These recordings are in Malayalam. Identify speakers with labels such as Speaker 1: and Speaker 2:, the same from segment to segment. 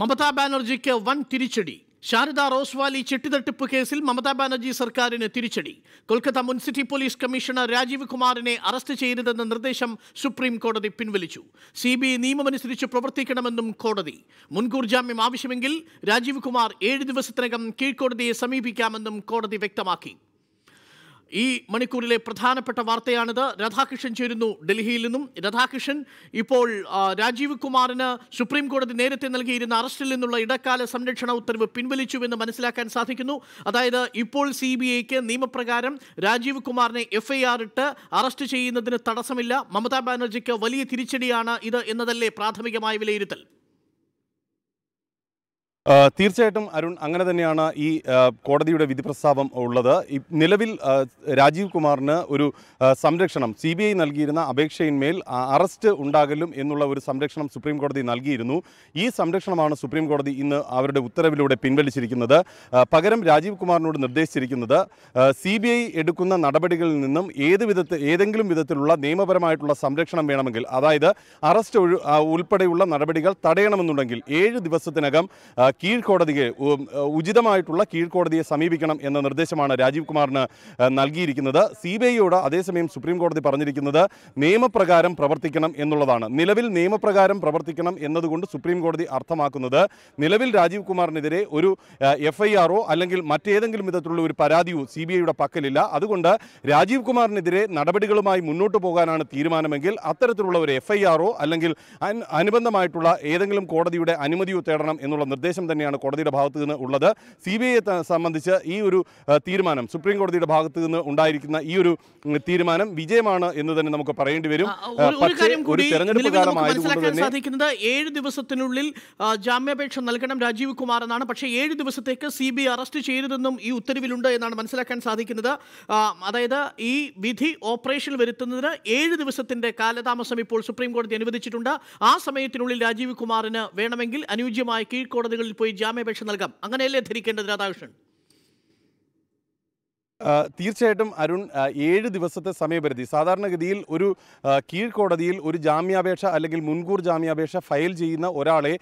Speaker 1: മമതാ ബാനർജിക്ക് വൻ തിരിച്ചടി ശാരദ റോസ്വാലി ചിട്ടിതട്ടിപ്പ് കേസിൽ മമതാ ബാനർജി സർക്കാരിന് തിരിച്ചടി Kolkata municipal police commissioner Rajeev കുമാറിനെ അറസ്റ്റ് ചെയ്യരുതെന്ന നിർദ്ദേശം സുപ്രീം കോടതി പിൻവലിച്ചു സി ബി ഐ നിയമമനുസരിച്ച് പ്രവർത്തിക്കണമെന്നും കോടതി മുൻകൂർ ജാമ്യം ആവശ്യമെങ്കിൽ രാജീവ് കുമാർ ഏഴ് ദിവസത്തിനകം കീഴ്ക്കോടതിയെ സമീപിക്കാമെന്നും കോടതി വ്യക്തമാക്കി ഈ മണിക്കൂറിലെ പ്രധാനപ്പെട്ട വാർത്തയാണിത് രാധാകൃഷ്ണൻ ചേരുന്നു ഡൽഹിയിൽ നിന്നും രാധാകൃഷ്ണൻ ഇപ്പോൾ രാജീവ് കുമാറിന് സുപ്രീം കോടതി നേരത്തെ നൽകിയിരുന്ന അറസ്റ്റിൽ നിന്നുള്ള ഇടക്കാല സംരക്ഷണ ഉത്തരവ് പിൻവലിച്ചുവെന്ന് മനസ്സിലാക്കാൻ സാധിക്കുന്നു അതായത് ഇപ്പോൾ സി ബി ഐക്ക് നിയമപ്രകാരം രാജീവ് കുമാറിനെ എഫ്ഐആർ ഇട്ട് അറസ്റ്റ് ചെയ്യുന്നതിന് തടസ്സമില്ല മമതാ ബാനർജിക്ക് വലിയ തിരിച്ചടിയാണ് ഇത് എന്നതല്ലേ പ്രാഥമികമായ വിലയിരുത്തൽ
Speaker 2: തീർച്ചയായിട്ടും അരുൺ അങ്ങനെ തന്നെയാണ് ഈ കോടതിയുടെ വിധി പ്രസ്താവം ഉള്ളത് നിലവിൽ രാജീവ് കുമാറിന് ഒരു സംരക്ഷണം സി ബി ഐ നൽകിയിരുന്ന അപേക്ഷയിന്മേൽ അറസ്റ്റ് ഉണ്ടാകലും എന്നുള്ള ഒരു സംരക്ഷണം സുപ്രീം കോടതി നൽകിയിരുന്നു ഈ സംരക്ഷണമാണ് സുപ്രീം കോടതി ഇന്ന് അവരുടെ ഉത്തരവിലൂടെ പിൻവലിച്ചിരിക്കുന്നത് പകരം രാജീവ് കുമാറിനോട് നിർദ്ദേശിച്ചിരിക്കുന്നത് സി ബി ഐ എടുക്കുന്ന നടപടികളിൽ നിന്നും ഏത് വിധത്തിൽ ഏതെങ്കിലും വിധത്തിലുള്ള നിയമപരമായിട്ടുള്ള സംരക്ഷണം വേണമെങ്കിൽ അതായത് അറസ്റ്റ് ഉൾപ്പെടെയുള്ള നടപടികൾ തടയണമെന്നുണ്ടെങ്കിൽ ഏഴ് ദിവസത്തിനകം കീഴ്ക്കോടതിയെ ഉചിതമായിട്ടുള്ള കീഴ്ക്കോടതിയെ സമീപിക്കണം എന്ന നിർദ്ദേശമാണ് രാജീവ് കുമാറിന് നൽകിയിരിക്കുന്നത് സി ബി ഐയോട് അതേസമയം സുപ്രീം കോടതി പറഞ്ഞിരിക്കുന്നത് നിയമപ്രകാരം പ്രവർത്തിക്കണം എന്നുള്ളതാണ് നിലവിൽ നിയമപ്രകാരം പ്രവർത്തിക്കണം എന്നതുകൊണ്ട് സുപ്രീം കോടതി അർത്ഥമാക്കുന്നത് നിലവിൽ രാജീവ് കുമാറിനെതിരെ ഒരു എഫ് ഐ ആറോ അല്ലെങ്കിൽ മറ്റേതെങ്കിലും വിധത്തിലുള്ള ഒരു പരാതിയോ സി ബി ഐയുടെ പക്കലില്ല അതുകൊണ്ട് രാജീവ് കുമാറിനെതിരെ നടപടികളുമായി മുന്നോട്ട് പോകാനാണ് തീരുമാനമെങ്കിൽ അത്തരത്തിലുള്ള ഒരു എഫ് ഐ ആറോ അല്ലെങ്കിൽ അനുബന്ധമായിട്ടുള്ള ഏതെങ്കിലും കോടതിയുടെ അനുമതിയോ തേടണം എന്നുള്ള നിർദ്ദേശം നിർദ്ദേശം തന്നെയാണ് കോടതിയുടെ ഭാഗത്തു നിന്ന് ഉള്ളത് സി ബി ഐയെ സംബന്ധിച്ച് ഈ ഒരു തീരുമാനം സുപ്രീം കോടതിയുടെ ഭാഗത്തു നിന്ന് ഉണ്ടായിരിക്കുന്ന ഈ ഒരു തീരുമാനം വിജയമാണ് എന്ന് തന്നെ നമുക്ക് പറയേണ്ടി വരും ഒരു
Speaker 1: സാധിക്കുന്നത് ഏഴ് ദിവസത്തിനുള്ളിൽ ജാമ്യാപേക്ഷ നൽകണം രാജീവ് കുമാർ എന്നാണ് പക്ഷേ ഏഴ് ദിവസത്തേക്ക് സി ബി അറസ്റ്റ് ചെയ്തതെന്നും ഈ ഉത്തരവിലുണ്ട് എന്നാണ് മനസ്സിലാക്കാൻ സാധിക്കുന്നത് അതായത് ഈ വിധി ഓപ്പറേഷൻ വരുത്തുന്നതിന് ഏഴ് ദിവസത്തിന്റെ കാലതാമസം ഇപ്പോൾ സുപ്രീം കോടതി അനുവദിച്ചിട്ടുണ്ട് ആ സമയത്തിനുള്ളിൽ രാജീവ് കുമാറിന് വേണമെങ്കിൽ അനുയോജ്യമായ കീഴ്ക്കോടതികളിൽ പോയി ജാമ്യാപേക്ഷ നൽകാം അങ്ങനെയല്ലേ ധരിക്കേണ്ടത് രാധാകൃഷ്ണൻ
Speaker 2: തീർച്ചയായിട്ടും അരുൺ ഏഴ് ദിവസത്തെ സമയപരിധി സാധാരണഗതിയിൽ ഒരു കീഴ്ക്കോടതിയിൽ ഒരു ജാമ്യാപേക്ഷ അല്ലെങ്കിൽ മുൻകൂർ ജാമ്യാപേക്ഷ ഫയൽ ചെയ്യുന്ന ഒരാളെ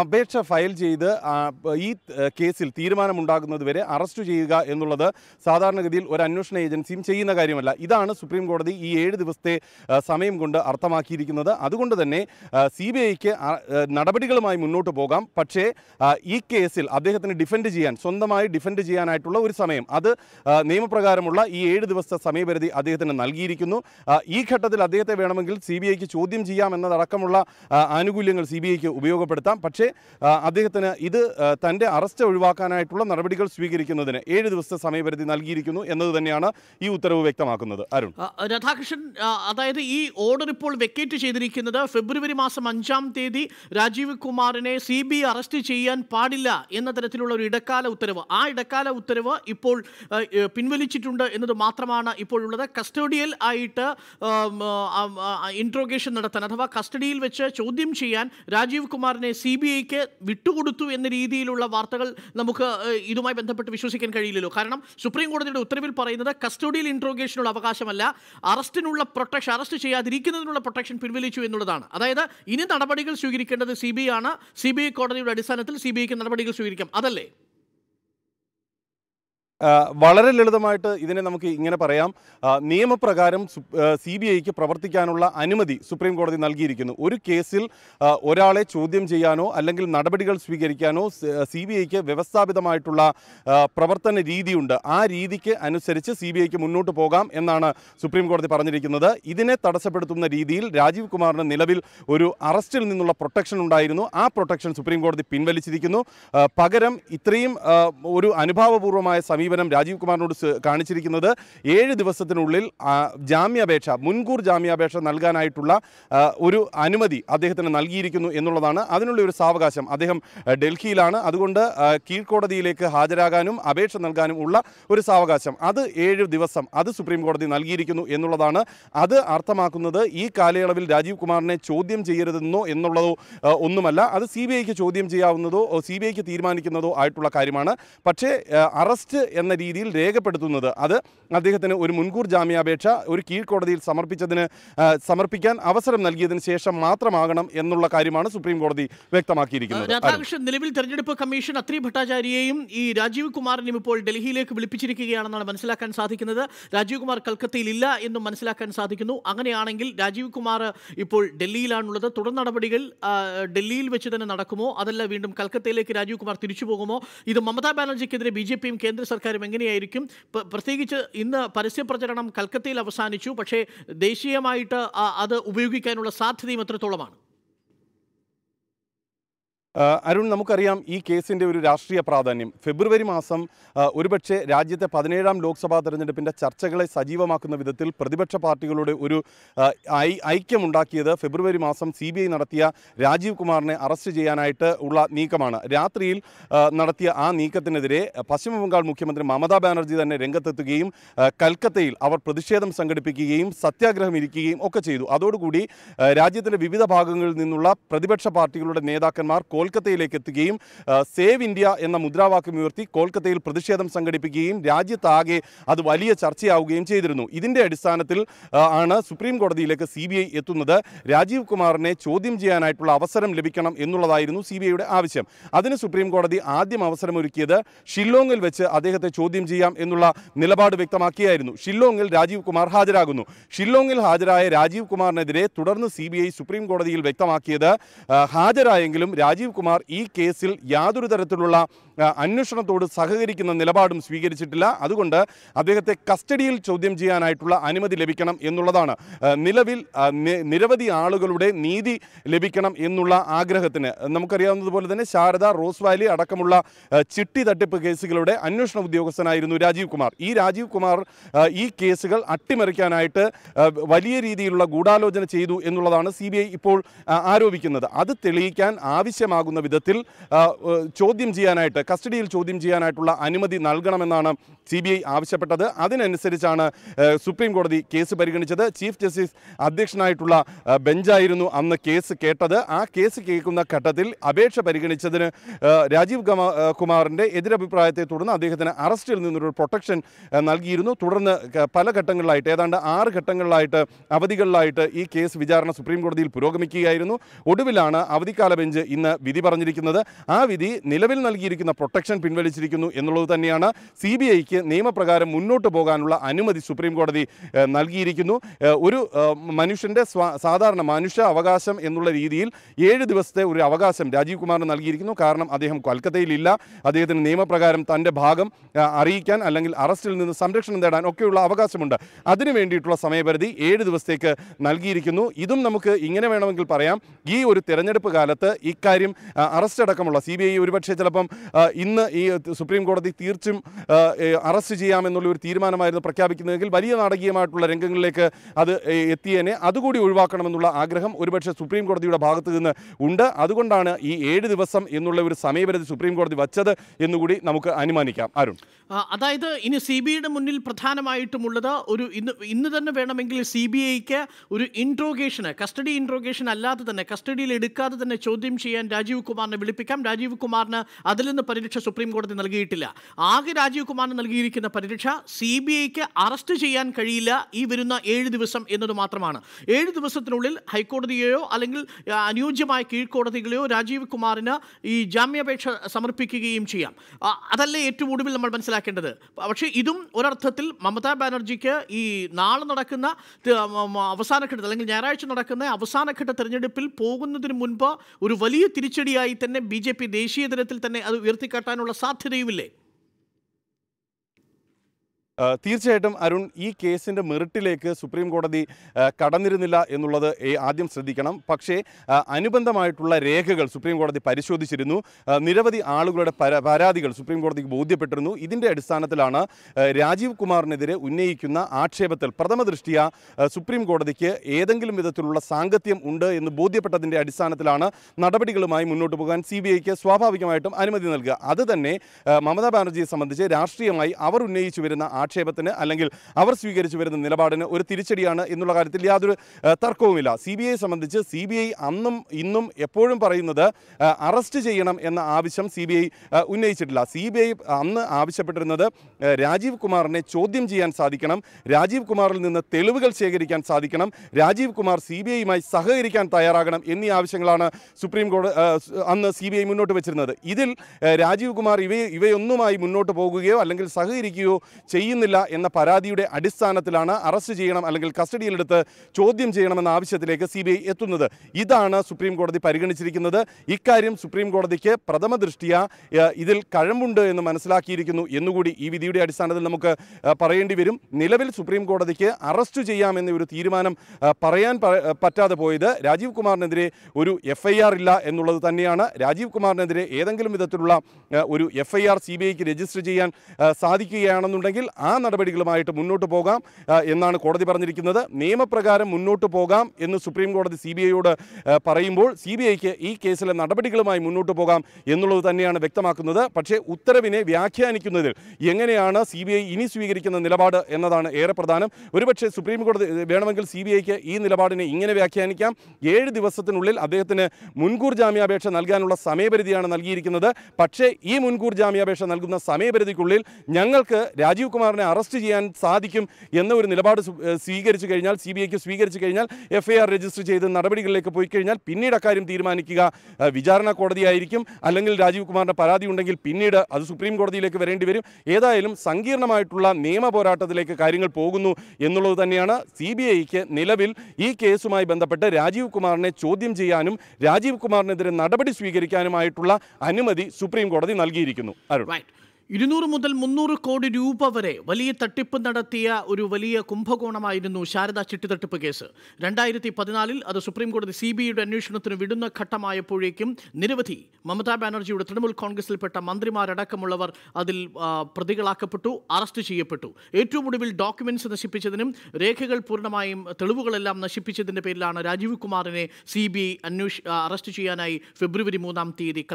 Speaker 2: അപേക്ഷ ഫയൽ ചെയ്ത് ഈ കേസിൽ തീരുമാനമുണ്ടാകുന്നതുവരെ അറസ്റ്റ് ചെയ്യുക എന്നുള്ളത് സാധാരണഗതിയിൽ ഒരു അന്വേഷണ ഏജൻസിയും ചെയ്യുന്ന കാര്യമല്ല ഇതാണ് സുപ്രീം കോടതി ഈ ഏഴ് ദിവസത്തെ സമയം കൊണ്ട് അർത്ഥമാക്കിയിരിക്കുന്നത് അതുകൊണ്ട് തന്നെ സി ബി ഐക്ക് നടപടികളുമായി മുന്നോട്ട് പോകാം പക്ഷേ ഈ കേസിൽ അദ്ദേഹത്തിന് ഡിഫെൻഡ് ചെയ്യാൻ സ്വന്തമായി ഡിഫെൻഡ് ചെയ്യാനായിട്ടുള്ള ഒരു സമയം അത് നിയമപ്രകാരമുള്ള ഈ ഏഴ് ദിവസത്തെ സമയപരിധി അദ്ദേഹത്തിന് നൽകിയിരിക്കുന്നു ഈ ഘട്ടത്തിൽ അദ്ദേഹത്തെ വേണമെങ്കിൽ സി ബി ഐക്ക് ചോദ്യം ചെയ്യാം എന്നതടക്കമുള്ള ആനുകൂല്യങ്ങൾ സി ബി ഐക്ക് ഉപയോഗപ്പെടുത്താം പക്ഷേ അദ്ദേഹത്തിന് ഇത് തൻ്റെ അറസ്റ്റ് ഒഴിവാക്കാനായിട്ടുള്ള നടപടികൾ സ്വീകരിക്കുന്നതിന് ഏഴ് ദിവസത്തെ സമയപരിധി നൽകിയിരിക്കുന്നു എന്നത് തന്നെയാണ് ഈ ഉത്തരവ് വ്യക്തമാക്കുന്നത് അരുൺ
Speaker 1: രാധാകൃഷ്ണൻ അതായത് ഈ ഓർഡർ ഇപ്പോൾ വെക്കേറ്റ് ചെയ്തിരിക്കുന്നത് ഫെബ്രുവരി മാസം അഞ്ചാം തീയതി രാജീവ് കുമാറിനെ സി ബി അറസ്റ്റ് ചെയ്യാൻ പാടില്ല എന്ന തരത്തിലുള്ള ഒരു ഇടക്കാല ഉത്തരവ് ആ ഇടക്കാല ഉത്തരവ് ഇപ്പോൾ പിൻവലിച്ചിട്ടുണ്ട് എന്നത് മാത്രമാണ് ഇപ്പോഴുള്ളത് കസ്റ്റഡിയിൽ ആയിട്ട് ഇൻട്രോഗേഷൻ നടത്താൻ അഥവാ കസ്റ്റഡിയിൽ വെച്ച് ചോദ്യം ചെയ്യാൻ രാജീവ് കുമാറിനെ സി ബി ഐക്ക് വിട്ടുകൊടുത്തു എന്ന രീതിയിലുള്ള വാർത്തകൾ നമുക്ക് ഇതുമായി ബന്ധപ്പെട്ട് വിശ്വസിക്കാൻ കഴിയില്ലല്ലോ കാരണം സുപ്രീം കോടതിയുടെ ഉത്തരവിൽ പറയുന്നത് കസ്റ്റഡിയിൽ ഇൻട്രോഗേഷനുള്ള അവകാശമല്ല അറസ്റ്റിനുള്ള പ്രൊട്ടക്ഷൻ അറസ്റ്റ് ചെയ്യാതിരിക്കുന്നതിനുള്ള പ്രൊട്ടക്ഷൻ പിൻവലിച്ചു എന്നുള്ളതാണ് അതായത് ഇനി നടപടികൾ സ്വീകരിക്കേണ്ടത് സി ബി ഐ ആണ് സി ബി ഐ കോടതിയുടെ അടിസ്ഥാനത്തിൽ സി ബി ഐക്ക് നടപടികൾ സ്വീകരിക്കാം അതല്ലേ
Speaker 2: വളരെ ലളിതമായിട്ട് ഇതിനെ നമുക്ക് ഇങ്ങനെ പറയാം നിയമപ്രകാരം സി ബി ഐക്ക് പ്രവർത്തിക്കാനുള്ള അനുമതി സുപ്രീം കോടതി നൽകിയിരിക്കുന്നു ഒരു കേസിൽ ഒരാളെ ചോദ്യം ചെയ്യാനോ അല്ലെങ്കിൽ നടപടികൾ സ്വീകരിക്കാനോ സി ബി ഐക്ക് വ്യവസ്ഥാപിതമായിട്ടുള്ള പ്രവർത്തന രീതിയുണ്ട് ആ രീതിക്ക് അനുസരിച്ച് സി ബി ഐക്ക് മുന്നോട്ട് പോകാം എന്നാണ് സുപ്രീം കോടതി പറഞ്ഞിരിക്കുന്നത് ഇതിനെ തടസ്സപ്പെടുത്തുന്ന രീതിയിൽ രാജീവ് കുമാറിന് നിലവിൽ ഒരു അറസ്റ്റിൽ നിന്നുള്ള പ്രൊട്ടക്ഷൻ ഉണ്ടായിരുന്നു ആ പ്രൊട്ടക്ഷൻ സുപ്രീം കോടതി പിൻവലിച്ചിരിക്കുന്നു പകരം ഇത്രയും ഒരു അനുഭാവപൂർവ്വമായ സമീപം സമീപനം രാജീവ് കുമാറിനോട് കാണിച്ചിരിക്കുന്നത് ഏഴ് ദിവസത്തിനുള്ളിൽ ജാമ്യാപേക്ഷ മുൻകൂർ ജാമ്യാപേക്ഷ നൽകാനായിട്ടുള്ള ഒരു അനുമതി അദ്ദേഹത്തിന് നൽകിയിരിക്കുന്നു എന്നുള്ളതാണ് അതിനുള്ള ഒരു സാവകാശം അദ്ദേഹം ഡൽഹിയിലാണ് അതുകൊണ്ട് കീഴ്ക്കോടതിയിലേക്ക് ഹാജരാകാനും അപേക്ഷ നൽകാനും ഉള്ള ഒരു സാവകാശം അത് ഏഴ് ദിവസം അത് സുപ്രീം കോടതി നൽകിയിരിക്കുന്നു എന്നുള്ളതാണ് അത് അർത്ഥമാക്കുന്നത് ഈ കാലയളവിൽ രാജീവ് കുമാറിനെ ചോദ്യം ചെയ്യരുതെന്നോ എന്നുള്ളതോ ഒന്നുമല്ല അത് സി ബി ഐക്ക് ചോദ്യം ചെയ്യാവുന്നതോ സി ബി ഐക്ക് തീരുമാനിക്കുന്നതോ ആയിട്ടുള്ള കാര്യമാണ് പക്ഷേ അറസ്റ്റ് എന്ന രീതിയിൽ രേഖപ്പെടുത്തുന്നത് അത് അദ്ദേഹത്തിന് ഒരു മുൻകൂർ ജാമ്യാപേക്ഷ ഒരു കീഴ്ക്കോടതിയിൽ സമർപ്പിച്ചതിന് സമർപ്പിക്കാൻ അവസരം നൽകിയതിന് ശേഷം മാത്രമാകണം എന്നുള്ള കാര്യമാണ് സുപ്രീം കോടതി വ്യക്തമാക്കിയിരിക്കുന്നത്
Speaker 1: നിലവിൽ തെരഞ്ഞെടുപ്പ് കമ്മീഷൻ അത്രി ഭട്ടാചാര്യയെയും ഈ രാജീവ് കുമാറിനെയും ഇപ്പോൾ ഡൽഹിയിലേക്ക് വിളിപ്പിച്ചിരിക്കുകയാണെന്നാണ് മനസ്സിലാക്കാൻ സാധിക്കുന്നത് രാജീവ് കുമാർ കൽക്കത്തയിൽ ഇല്ല എന്നും മനസ്സിലാക്കാൻ സാധിക്കുന്നു അങ്ങനെയാണെങ്കിൽ രാജീവ് കുമാർ ഇപ്പോൾ ഡൽഹിയിലാണുള്ളത് തുടർ നടപടികൾ ഡൽഹിയിൽ വെച്ച് തന്നെ നടക്കുമോ അതല്ല വീണ്ടും കൽക്കത്തയിലേക്ക് രാജീവ് കുമാർ തിരിച്ചു പോകുമോ ഇത് മമതാ ബാനർജിക്കെതിരെ ബി ജെ പിയും കേന്ദ്ര സർക്കാർ ആൾക്കാരും എങ്ങനെയായിരിക്കും പ്രത്യേകിച്ച് ഇന്ന് പരസ്യപ്രചരണം കൽക്കത്തയിൽ അവസാനിച്ചു പക്ഷേ ദേശീയമായിട്ട് അത് ഉപയോഗിക്കാനുള്ള സാധ്യതയും എത്രത്തോളമാണ്
Speaker 2: അരുൺ നമുക്കറിയാം ഈ കേസിൻ്റെ ഒരു രാഷ്ട്രീയ പ്രാധാന്യം ഫെബ്രുവരി മാസം ഒരുപക്ഷെ രാജ്യത്തെ പതിനേഴാം ലോക്സഭാ തെരഞ്ഞെടുപ്പിൻ്റെ ചർച്ചകളെ സജീവമാക്കുന്ന വിധത്തിൽ പ്രതിപക്ഷ പാർട്ടികളുടെ ഒരു ഐക്യമുണ്ടാക്കിയത് ഫെബ്രുവരി മാസം സി നടത്തിയ രാജീവ് കുമാറിനെ അറസ്റ്റ് ചെയ്യാനായിട്ട് ഉള്ള നീക്കമാണ് രാത്രിയിൽ നടത്തിയ ആ നീക്കത്തിനെതിരെ പശ്ചിമ ബംഗാൾ മുഖ്യമന്ത്രി മമതാ ബാനർജി തന്നെ രംഗത്തെത്തുകയും കൽക്കത്തയിൽ അവർ പ്രതിഷേധം സംഘടിപ്പിക്കുകയും സത്യാഗ്രഹം ഇരിക്കുകയും ഒക്കെ ചെയ്തു അതോടുകൂടി രാജ്യത്തിൻ്റെ വിവിധ ഭാഗങ്ങളിൽ നിന്നുള്ള പ്രതിപക്ഷ പാർട്ടികളുടെ നേതാക്കന്മാർ കോൽ കൊൽക്കത്തയിലേക്ക് എത്തുകയും സേവ് ഇന്ത്യ എന്ന മുദ്രാവാക്യം ഉയർത്തി കൊൽക്കത്തയിൽ പ്രതിഷേധം സംഘടിപ്പിക്കുകയും രാജ്യത്താകെ അത് വലിയ ചർച്ചയാവുകയും ചെയ്തിരുന്നു ഇതിൻ്റെ അടിസ്ഥാനത്തിൽ ആണ് സുപ്രീം കോടതിയിലേക്ക് സി എത്തുന്നത് രാജീവ് കുമാറിനെ ചോദ്യം ചെയ്യാനായിട്ടുള്ള അവസരം ലഭിക്കണം എന്നുള്ളതായിരുന്നു സി ആവശ്യം അതിന് സുപ്രീം കോടതി ആദ്യം അവസരമൊരുക്കിയത് ഷില്ലോങ്ങിൽ വെച്ച് അദ്ദേഹത്തെ ചോദ്യം ചെയ്യാം എന്നുള്ള നിലപാട് വ്യക്തമാക്കിയായിരുന്നു ഷില്ലോങ്ങിൽ രാജീവ് കുമാർ ഹാജരാകുന്നു ഷില്ലോങ്ങിൽ ഹാജരായ രാജീവ് കുമാറിനെതിരെ തുടർന്ന് സി സുപ്രീം കോടതിയിൽ വ്യക്തമാക്കിയത് ഹാജരായെങ്കിലും രാജീവ് രാജീവ് കുമാർ ഈ കേസിൽ യാതൊരു തരത്തിലുള്ള അന്വേഷണത്തോട് സഹകരിക്കുന്ന നിലപാടും സ്വീകരിച്ചിട്ടില്ല അതുകൊണ്ട് അദ്ദേഹത്തെ കസ്റ്റഡിയിൽ ചോദ്യം ചെയ്യാനായിട്ടുള്ള അനുമതി ലഭിക്കണം എന്നുള്ളതാണ് നിലവിൽ നിരവധി ആളുകളുടെ നീതി ലഭിക്കണം എന്നുള്ള ആഗ്രഹത്തിന് നമുക്കറിയാവുന്നതുപോലെ തന്നെ ശാരദ റോസ് വാലി അടക്കമുള്ള ചിട്ടി തട്ടിപ്പ് കേസുകളുടെ അന്വേഷണ ഉദ്യോഗസ്ഥനായിരുന്നു രാജീവ് കുമാർ ഈ രാജീവ് കുമാർ ഈ കേസുകൾ അട്ടിമറിക്കാനായിട്ട് വലിയ രീതിയിലുള്ള ഗൂഢാലോചന ചെയ്തു എന്നുള്ളതാണ് സി ഇപ്പോൾ ആരോപിക്കുന്നത് അത് തെളിയിക്കാൻ ആവശ്യമാകുന്ന വിധത്തിൽ ചോദ്യം ചെയ്യാനായിട്ട് കസ്റ്റഡിയിൽ ചോദ്യം ചെയ്യാനായിട്ടുള്ള അനുമതി നൽകണമെന്നാണ് സി ബി ഐ ആവശ്യപ്പെട്ടത് അതിനനുസരിച്ചാണ് സുപ്രീം കോടതി കേസ് പരിഗണിച്ചത് ചീഫ് ജസ്റ്റിസ് അധ്യക്ഷനായിട്ടുള്ള ബെഞ്ചായിരുന്നു അന്ന് കേസ് കേട്ടത് ആ കേസ് കേൾക്കുന്ന ഘട്ടത്തിൽ അപേക്ഷ പരിഗണിച്ചതിന് രാജീവ് കുമാറിന്റെ എതിരഭിപ്രായത്തെ തുടർന്ന് അദ്ദേഹത്തിന് അറസ്റ്റിൽ നിന്നൊരു പ്രൊട്ടക്ഷൻ നൽകിയിരുന്നു തുടർന്ന് പല ഘട്ടങ്ങളിലായിട്ട് ഏതാണ്ട് ആറ് ഘട്ടങ്ങളിലായിട്ട് അവധികളിലായിട്ട് ഈ കേസ് വിചാരണ സുപ്രീം കോടതിയിൽ പുരോഗമിക്കുകയായിരുന്നു ഒടുവിലാണ് അവധിക്കാല ബെഞ്ച് ഇന്ന് വിധി പറഞ്ഞിരിക്കുന്നത് ആ വിധി നിലവിൽ നൽകിയിരിക്കുന്ന പ്രൊട്ടക്ഷൻ പിൻവലിച്ചിരിക്കുന്നു എന്നുള്ളത് തന്നെയാണ് സി ബി ഐക്ക് നിയമപ്രകാരം മുന്നോട്ട് പോകാനുള്ള അനുമതി സുപ്രീം കോടതി നൽകിയിരിക്കുന്നു ഒരു മനുഷ്യൻ്റെ സാധാരണ മനുഷ്യ അവകാശം എന്നുള്ള രീതിയിൽ ഏഴ് ദിവസത്തെ ഒരു അവകാശം രാജീവ് കുമാറിന് നൽകിയിരിക്കുന്നു കാരണം അദ്ദേഹം കൊൽക്കത്തയിലില്ല അദ്ദേഹത്തിന് നിയമപ്രകാരം തൻ്റെ ഭാഗം അറിയിക്കാൻ അല്ലെങ്കിൽ അറസ്റ്റിൽ നിന്ന് സംരക്ഷണം നേടാൻ ഒക്കെയുള്ള അവകാശമുണ്ട് അതിനു വേണ്ടിയിട്ടുള്ള സമയപരിധി ഏഴ് ദിവസത്തേക്ക് നൽകിയിരിക്കുന്നു ഇതും നമുക്ക് ഇങ്ങനെ വേണമെങ്കിൽ പറയാം ഈ ഒരു തിരഞ്ഞെടുപ്പ് കാലത്ത് ഇക്കാര്യം അറസ്റ്റ് അടക്കമുള്ള സി ബി ഐ ഒരുപക്ഷെ ചിലപ്പം ഇന്ന് ഈ സുപ്രീം കോടതി തീർച്ചും അറസ്റ്റ് ചെയ്യാമെന്നുള്ള ഒരു തീരുമാനമായിരുന്നു പ്രഖ്യാപിക്കുന്നതെങ്കിൽ വലിയ നാടകീയമായിട്ടുള്ള രംഗങ്ങളിലേക്ക് അത് എത്തിയേനെ അതുകൂടി ഒഴിവാക്കണമെന്നുള്ള ആഗ്രഹം ഒരുപക്ഷെ സുപ്രീം കോടതിയുടെ ഭാഗത്ത് നിന്ന് ഉണ്ട് അതുകൊണ്ടാണ് ഈ ഏഴ് ദിവസം എന്നുള്ള ഒരു സമയപരിധി സുപ്രീം കോടതി വച്ചത് എന്നുകൂടി നമുക്ക് അനുമാനിക്കാം അരുൺ
Speaker 1: അതായത് ഇനി സി ബി ഐയുടെ മുന്നിൽ പ്രധാനമായിട്ടുമുള്ളത് ഒരു ഇന്ന് ഇന്ന് തന്നെ വേണമെങ്കിൽ സി ബി ഐക്ക് ഒരു ഇൻട്രോഗേഷന് കസ്റ്റഡി ഇൻട്രോഗേഷൻ അല്ലാതെ തന്നെ കസ്റ്റഡിയിൽ എടുക്കാതെ തന്നെ ചോദ്യം ചെയ്യാൻ രാജീവ് കുമാറിനെ വിളിപ്പിക്കാം രാജീവ് കുമാറിന് അതിൽ നിന്ന് പരിരക്ഷ സുപ്രീം കോടതി നൽകിയിട്ടില്ല ആകെ രാജീവ് കുമാറിന് നൽകിയിരിക്കുന്ന പരിരക്ഷ സി ബി ഐക്ക് അറസ്റ്റ് ചെയ്യാൻ കഴിയില്ല ഈ വരുന്ന ഏഴ് ദിവസം എന്നത് മാത്രമാണ് ഏഴ് ദിവസത്തിനുള്ളിൽ ഹൈക്കോടതിയെയോ അല്ലെങ്കിൽ അനുയോജ്യമായ കീഴ്ക്കോടതികളെയോ രാജീവ് കുമാറിന് ഈ ജാമ്യാപേക്ഷ സമർപ്പിക്കുകയും ചെയ്യാം അതല്ലേ ഏറ്റവും ഒടുവിൽ നമ്മൾ മനസ്സിലാക്കേണ്ടത് പക്ഷേ ഇതും ഒരർത്ഥത്തിൽ മമതാ ബാനർജിക്ക് ഈ നാളെ നടക്കുന്ന അവസാനഘട്ടത്തിൽ അല്ലെങ്കിൽ ഞായറാഴ്ച നടക്കുന്ന അവസാനഘട്ട തെരഞ്ഞെടുപ്പിൽ പോകുന്നതിന് മുൻപ് ഒരു വലിയ തിരിച്ചടിയായി തന്നെ ബി ദേശീയ തലത്തിൽ തന്നെ അത് ഉയർത്തി ഉയർത്തിക്കാട്ടാനുള്ള സാധ്യതയുമില്ലേ
Speaker 2: തീർച്ചയായിട്ടും അരുൺ ഈ കേസിൻ്റെ മെറിറ്റിലേക്ക് സുപ്രീം കോടതി കടന്നിരുന്നില്ല എന്നുള്ളത് ആദ്യം ശ്രദ്ധിക്കണം പക്ഷേ അനുബന്ധമായിട്ടുള്ള രേഖകൾ സുപ്രീം കോടതി പരിശോധിച്ചിരുന്നു നിരവധി ആളുകളുടെ പരാതികൾ സുപ്രീം കോടതിക്ക് ബോധ്യപ്പെട്ടിരുന്നു ഇതിൻ്റെ അടിസ്ഥാനത്തിലാണ് രാജീവ് കുമാറിനെതിരെ ഉന്നയിക്കുന്ന ആക്ഷേപത്തിൽ പ്രഥമ ദൃഷ്ടിയ സുപ്രീം കോടതിക്ക് ഏതെങ്കിലും വിധത്തിലുള്ള സാങ്കത്യം ഉണ്ട് എന്ന് ബോധ്യപ്പെട്ടതിൻ്റെ അടിസ്ഥാനത്തിലാണ് നടപടികളുമായി മുന്നോട്ട് പോകാൻ സി ബി ഐക്ക് സ്വാഭാവികമായിട്ടും അനുമതി നൽകുക അതുതന്നെ മമതാ ബാനർജിയെ സംബന്ധിച്ച് രാഷ്ട്രീയമായി അവർ ഉന്നയിച്ചു വരുന്ന ആക്ഷേപത്തിന് അല്ലെങ്കിൽ അവർ സ്വീകരിച്ചു വരുന്ന നിലപാടിന് ഒരു തിരിച്ചടിയാണ് എന്നുള്ള കാര്യത്തിൽ യാതൊരു തർക്കവുമില്ല സി ബി സംബന്ധിച്ച് സി ബി ഐ അന്നും ഇന്നും എപ്പോഴും പറയുന്നത് അറസ്റ്റ് ചെയ്യണം എന്ന ആവശ്യം സി ബി ഐ ഉന്നയിച്ചിട്ടില്ല സി ബി ഐ അന്ന് ആവശ്യപ്പെട്ടിരുന്നത് രാജീവ് കുമാറിനെ ചോദ്യം ചെയ്യാൻ സാധിക്കണം രാജീവ് കുമാറിൽ നിന്ന് തെളിവുകൾ ശേഖരിക്കാൻ സാധിക്കണം രാജീവ് കുമാർ സി ബി ഐയുമായി സഹകരിക്കാൻ തയ്യാറാകണം എന്നീ ആവശ്യങ്ങളാണ് സുപ്രീം കോടതി അന്ന് സി ബി ഐ മുന്നോട്ട് വെച്ചിരുന്നത് ഇതിൽ രാജീവ് കുമാർ ഇവയെ ഇവയൊന്നുമായി മുന്നോട്ട് പോകുകയോ അല്ലെങ്കിൽ സഹകരിക്കുകയോ ചെയ്യുന്ന ചെയ്യുന്നില്ല എന്ന പരാതിയുടെ അടിസ്ഥാനത്തിലാണ് അറസ്റ്റ് ചെയ്യണം അല്ലെങ്കിൽ കസ്റ്റഡിയിലെടുത്ത് ചോദ്യം ചെയ്യണമെന്ന ആവശ്യത്തിലേക്ക് സി ബി ഐ എത്തുന്നത് ഇതാണ് സുപ്രീം കോടതി പരിഗണിച്ചിരിക്കുന്നത് ഇക്കാര്യം സുപ്രീം കോടതിക്ക് പ്രഥമ ദൃഷ്ടിയ ഇതിൽ കഴമ്പുണ്ട് എന്ന് മനസ്സിലാക്കിയിരിക്കുന്നു എന്നുകൂടി ഈ വിധിയുടെ അടിസ്ഥാനത്തിൽ നമുക്ക് പറയേണ്ടി വരും നിലവിൽ സുപ്രീം കോടതിക്ക് അറസ്റ്റ് ചെയ്യാമെന്ന ഒരു തീരുമാനം പറയാൻ പറ്റാതെ പോയത് രാജീവ് കുമാറിനെതിരെ ഒരു എഫ് ഇല്ല എന്നുള്ളത് തന്നെയാണ് രാജീവ് കുമാറിനെതിരെ ഏതെങ്കിലും വിധത്തിലുള്ള ഒരു F I R C B ഐക്ക് രജിസ്റ്റർ ചെയ്യാൻ സാധിക്കുകയാണെന്നുണ്ടെങ്കിൽ ആ ആ നടപടികളുമായിട്ട് മുന്നോട്ട് പോകാം എന്നാണ് കോടതി പറഞ്ഞിരിക്കുന്നത് നിയമപ്രകാരം മുന്നോട്ട് പോകാം എന്ന് സുപ്രീം കോടതി സി ബി ഐയോട് പറയുമ്പോൾ സി ബി ഐക്ക് ഈ കേസിലെ നടപടികളുമായി മുന്നോട്ട് പോകാം എന്നുള്ളത് തന്നെയാണ് വ്യക്തമാക്കുന്നത് പക്ഷേ ഉത്തരവിനെ വ്യാഖ്യാനിക്കുന്നതിൽ എങ്ങനെയാണ് സി ബി ഐ ഇനി സ്വീകരിക്കുന്ന നിലപാട് എന്നതാണ് ഏറെ പ്രധാനം ഒരുപക്ഷെ സുപ്രീം കോടതി വേണമെങ്കിൽ സി ബി ഐക്ക് ഈ നിലപാടിനെ ഇങ്ങനെ വ്യാഖ്യാനിക്കാം ഏഴ് ദിവസത്തിനുള്ളിൽ അദ്ദേഹത്തിന് മുൻകൂർ ജാമ്യാപേക്ഷ നൽകാനുള്ള സമയപരിധിയാണ് നൽകിയിരിക്കുന്നത് പക്ഷേ ഈ മുൻകൂർ ജാമ്യാപേക്ഷ നൽകുന്ന സമയപരിധിക്കുള്ളിൽ ഞങ്ങൾക്ക് രാജീവ് കുമാർ സാറിനെ അറസ്റ്റ് ചെയ്യാൻ സാധിക്കും എന്ന ഒരു നിലപാട് സ്വീകരിച്ചു കഴിഞ്ഞാൽ സി ബി ഐക്ക് സ്വീകരിച്ചു കഴിഞ്ഞാൽ എഫ് ഐ ആർ രജിസ്റ്റർ ചെയ്ത് നടപടികളിലേക്ക് പോയി കഴിഞ്ഞാൽ പിന്നീട് അക്കാര്യം തീരുമാനിക്കുക വിചാരണ കോടതിയായിരിക്കും അല്ലെങ്കിൽ രാജീവ് കുമാറിൻ്റെ പരാതി ഉണ്ടെങ്കിൽ പിന്നീട് അത് സുപ്രീം കോടതിയിലേക്ക് വരേണ്ടി വരും ഏതായാലും സങ്കീർണമായിട്ടുള്ള നിയമ പോരാട്ടത്തിലേക്ക് കാര്യങ്ങൾ പോകുന്നു എന്നുള്ളത് തന്നെയാണ് സി ബി ഐക്ക് നിലവിൽ ഈ കേസുമായി ബന്ധപ്പെട്ട് രാജീവ് കുമാറിനെ ചോദ്യം ചെയ്യാനും രാജീവ് കുമാറിനെതിരെ നടപടി സ്വീകരിക്കാനുമായിട്ടുള്ള അനുമതി സുപ്രീം കോടതി നൽകിയിരിക്കുന്നു അരുൺ ഇരുന്നൂറ് മുതൽ മുന്നൂറ്
Speaker 1: കോടി രൂപ വരെ വലിയ തട്ടിപ്പ് നടത്തിയ ഒരു വലിയ കുംഭകോണമായിരുന്നു ശാരദാ ചിട്ടിത്തട്ടിപ്പ് കേസ് രണ്ടായിരത്തി പതിനാലിൽ അത് സുപ്രീംകോടതി സി ബി ഐയുടെ അന്വേഷണത്തിന് വിടുന്ന ഘട്ടമായപ്പോഴേക്കും നിരവധി മമതാ ബാനർജിയുടെ തൃണമൂൽ കോൺഗ്രസിൽപ്പെട്ട മന്ത്രിമാരടക്കമുള്ളവർ അതിൽ പ്രതികളാക്കപ്പെട്ടു അറസ്റ്റ് ചെയ്യപ്പെട്ടു ഏറ്റവും ഒടുവിൽ ഡോക്യുമെന്റ്സ് നശിപ്പിച്ചതിനും രേഖകൾ പൂർണ്ണമായും തെളിവുകളെല്ലാം നശിപ്പിച്ചതിന്റെ പേരിലാണ് രാജീവ് കുമാറിനെ സി ബി ഐ അന്വേഷ അറസ്റ്റ് ചെയ്യാനായി ഫെബ്രുവരി മൂന്നാം തീയതി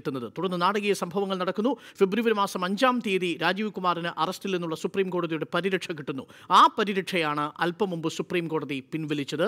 Speaker 1: എത്തുന്നത് തുടർന്ന് നാടകീയ സംഭവങ്ങൾ നടക്കുന്നു ഫെബ്രുവരി മാസം മാസം അഞ്ചാം തീയതി രാജീവ് കുമാറിന് അറസ്റ്റിൽ നിന്നുള്ള സുപ്രീം കോടതിയുടെ പരിരക്ഷ കിട്ടുന്നു ആ പരിരക്ഷയാണ് അല്പം മുമ്പ് സുപ്രീം കോടതി പിൻവലിച്ചത്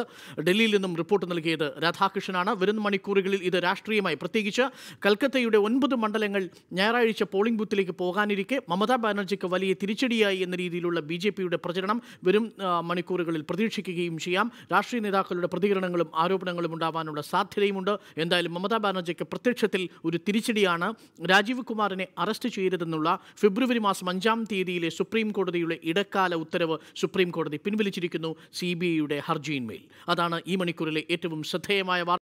Speaker 1: ഡൽഹിയിൽ നിന്നും റിപ്പോർട്ട് നൽകിയത് രാധാകൃഷ്ണനാണ് വരുന്ന മണിക്കൂറുകളിൽ ഇത് രാഷ്ട്രീയമായി പ്രത്യേകിച്ച് കൽക്കത്തയുടെ ഒൻപത് മണ്ഡലങ്ങൾ ഞായറാഴ്ച പോളിംഗ് ബൂത്തിലേക്ക് പോകാനിരിക്കെ മമതാ ബാനർജിക്ക് വലിയ തിരിച്ചടിയായി എന്ന രീതിയിലുള്ള ബി ജെ പിയുടെ പ്രചരണം വരും മണിക്കൂറുകളിൽ പ്രതീക്ഷിക്കുകയും ചെയ്യാം രാഷ്ട്രീയ നേതാക്കളുടെ പ്രതികരണങ്ങളും ആരോപണങ്ങളും ഉണ്ടാവാനുള്ള സാധ്യതയുമുണ്ട് എന്തായാലും മമതാ ബാനർജിക്ക് പ്രത്യക്ഷത്തിൽ ഒരു തിരിച്ചടിയാണ് രാജീവ് കുമാറിനെ അറസ്റ്റ് ചെയ്യരുതെന്നുള്ള സംബന്ധിച്ചുള്ള ഫെബ്രുവരി മാസം അഞ്ചാം തീയതിയിലെ സുപ്രീം കോടതിയുടെ ഇടക്കാല ഉത്തരവ് സുപ്രീം കോടതി പിൻവലിച്ചിരിക്കുന്നു സി ബി ഐയുടെ അതാണ് ഈ മണിക്കൂറിലെ ഏറ്റവും ശ്രദ്ധേയമായ വാർത്ത